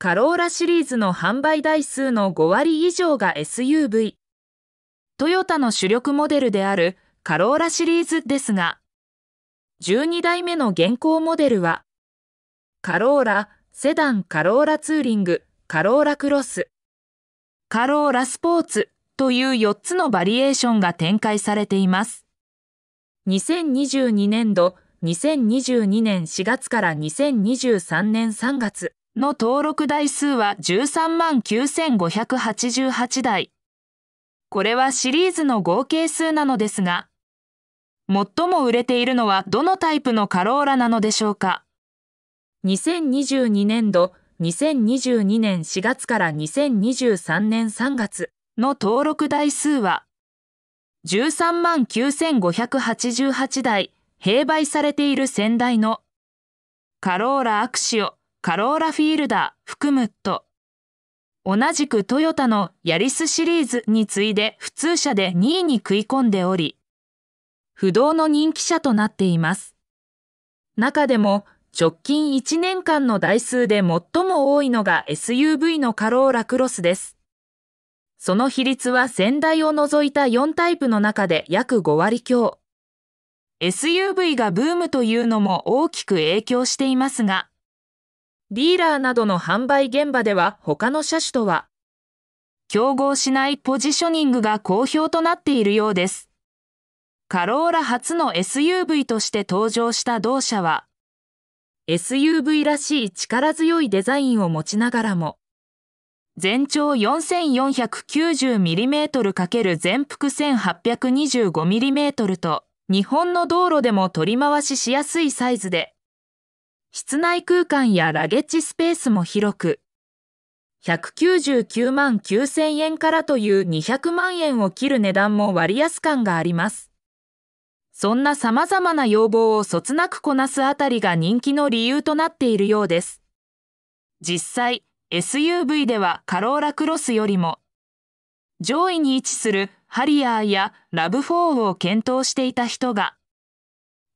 カローラシリーズの販売台数の5割以上が SUV。トヨタの主力モデルであるカローラシリーズですが、12代目の現行モデルは、カローラ、セダン、カローラツーリング、カローラクロス、カローラスポーツという4つのバリエーションが展開されています。2022年度、2022年4月から2023年3月、の登録台数は13万9588台。これはシリーズの合計数なのですが、最も売れているのはどのタイプのカローラなのでしょうか2022年度、2022年4月から2023年3月の登録台数は13万9588台、併売されている先代のカローラアクシオカローラフィールダー、含むと、同じくトヨタのヤリスシリーズに次いで普通車で2位に食い込んでおり、不動の人気車となっています。中でも直近1年間の台数で最も多いのが SUV のカローラクロスです。その比率は先代を除いた4タイプの中で約5割強。SUV がブームというのも大きく影響していますが、ディーラーなどの販売現場では他の車種とは、競合しないポジショニングが好評となっているようです。カローラ初の SUV として登場した同社は、SUV らしい力強いデザインを持ちながらも、全長 4490mm× 全幅 1825mm と、日本の道路でも取り回ししやすいサイズで、室内空間やラゲッジスペースも広く、199万9000円からという200万円を切る値段も割安感があります。そんな様々な要望をそつなくこなすあたりが人気の理由となっているようです。実際、SUV ではカローラクロスよりも、上位に位置するハリアーやラブ4を検討していた人が、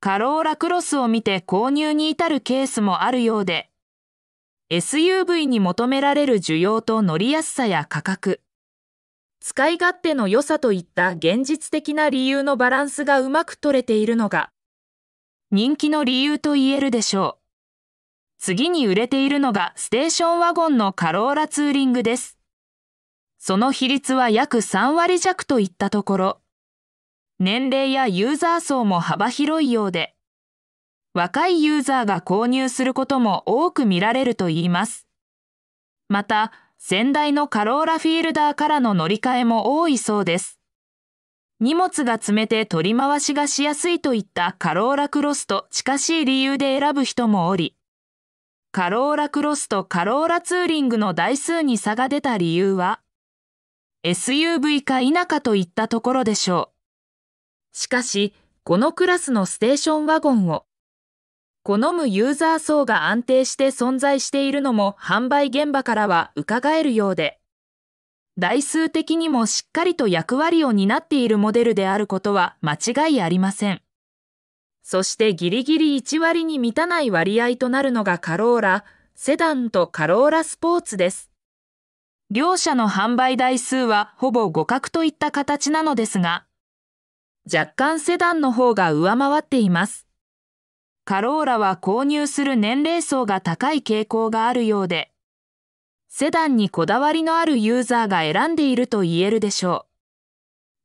カローラクロスを見て購入に至るケースもあるようで、SUV に求められる需要と乗りやすさや価格、使い勝手の良さといった現実的な理由のバランスがうまく取れているのが、人気の理由と言えるでしょう。次に売れているのがステーションワゴンのカローラツーリングです。その比率は約3割弱といったところ。年齢やユーザー層も幅広いようで、若いユーザーが購入することも多く見られるといいます。また、先代のカローラフィールダーからの乗り換えも多いそうです。荷物が詰めて取り回しがしやすいといったカローラクロスと近しい理由で選ぶ人もおり、カローラクロスとカローラツーリングの台数に差が出た理由は、SUV か否かといったところでしょう。しかし、このクラスのステーションワゴンを好むユーザー層が安定して存在しているのも販売現場からは伺えるようで、台数的にもしっかりと役割を担っているモデルであることは間違いありません。そしてギリギリ1割に満たない割合となるのがカローラ、セダンとカローラスポーツです。両社の販売台数はほぼ互角といった形なのですが、若干セダンの方が上回っています。カローラは購入する年齢層が高い傾向があるようで、セダンにこだわりのあるユーザーが選んでいると言えるでしょう。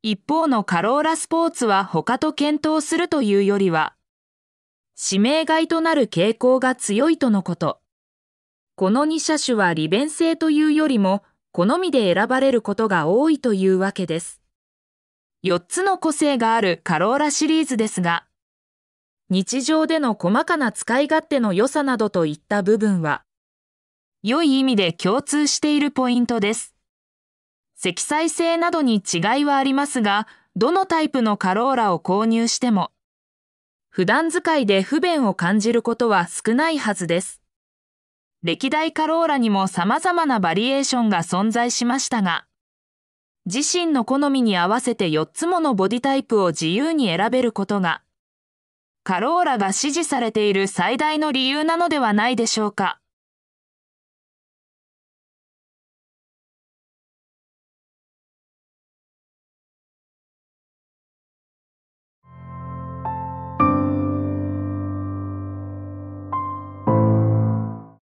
一方のカローラスポーツは他と検討するというよりは、指名買いとなる傾向が強いとのこと。この2車種は利便性というよりも、好みで選ばれることが多いというわけです。4つの個性があるカローラシリーズですが、日常での細かな使い勝手の良さなどといった部分は、良い意味で共通しているポイントです。積載性などに違いはありますが、どのタイプのカローラを購入しても、普段使いで不便を感じることは少ないはずです。歴代カローラにも様々なバリエーションが存在しましたが、自身の好みに合わせて4つものボディタイプを自由に選べることが、カローラが支持されている最大の理由なのではないでしょうか。